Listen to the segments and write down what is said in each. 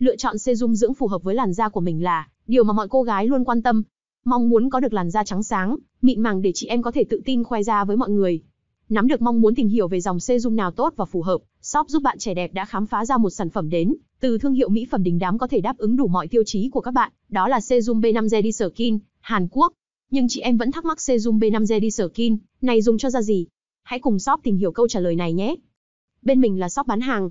lựa chọn serum dưỡng phù hợp với làn da của mình là điều mà mọi cô gái luôn quan tâm. Mong muốn có được làn da trắng sáng, mịn màng để chị em có thể tự tin khoe ra với mọi người. Nắm được mong muốn tìm hiểu về dòng serum nào tốt và phù hợp, shop giúp bạn trẻ đẹp đã khám phá ra một sản phẩm đến từ thương hiệu mỹ phẩm đình đám có thể đáp ứng đủ mọi tiêu chí của các bạn, đó là serum B5 Jedi Skin, Hàn Quốc. Nhưng chị em vẫn thắc mắc serum B5 Jedi Skin này dùng cho da gì? Hãy cùng shop tìm hiểu câu trả lời này nhé. Bên mình là shop bán hàng,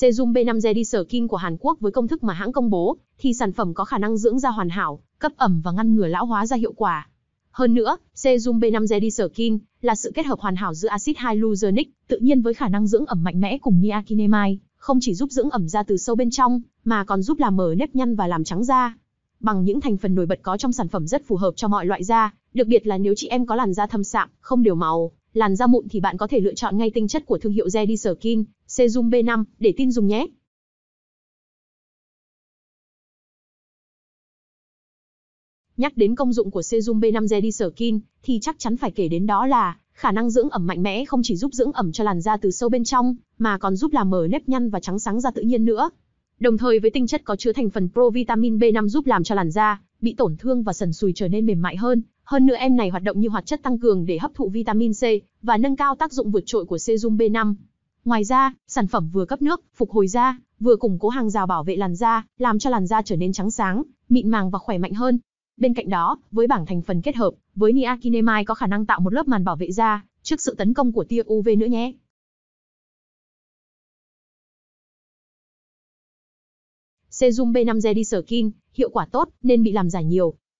Sejum B5 Zediser King của Hàn Quốc với công thức mà hãng công bố, thì sản phẩm có khả năng dưỡng da hoàn hảo, cấp ẩm và ngăn ngừa lão hóa da hiệu quả. Hơn nữa, Sejum B5 Zediser King là sự kết hợp hoàn hảo giữa axit hyaluronic tự nhiên với khả năng dưỡng ẩm mạnh mẽ cùng niacinamide, không chỉ giúp dưỡng ẩm da từ sâu bên trong, mà còn giúp làm mờ nếp nhăn và làm trắng da. Bằng những thành phần nổi bật có trong sản phẩm rất phù hợp cho mọi loại da, đặc biệt là nếu chị em có làn da thâm sạm, không đều màu, Làn da mụn thì bạn có thể lựa chọn ngay tinh chất của thương hiệu Zedi Skin, Serum B5 để tin dùng nhé. Nhắc đến công dụng của Serum B5 Zedi Skin thì chắc chắn phải kể đến đó là khả năng dưỡng ẩm mạnh mẽ không chỉ giúp dưỡng ẩm cho làn da từ sâu bên trong, mà còn giúp làm mờ nếp nhăn và trắng sáng da tự nhiên nữa. Đồng thời với tinh chất có chứa thành phần provitamin B5 giúp làm cho làn da bị tổn thương và sần sùi trở nên mềm mại hơn, hơn nữa em này hoạt động như hoạt chất tăng cường để hấp thụ vitamin C và nâng cao tác dụng vượt trội của serum B5. Ngoài ra, sản phẩm vừa cấp nước, phục hồi da, vừa củng cố hàng rào bảo vệ làn da, làm cho làn da trở nên trắng sáng, mịn màng và khỏe mạnh hơn. Bên cạnh đó, với bảng thành phần kết hợp, với niacinamide có khả năng tạo một lớp màn bảo vệ da trước sự tấn công của tia UV nữa nhé. Serum B5 Ready Skin, hiệu quả tốt nên bị làm giả nhiều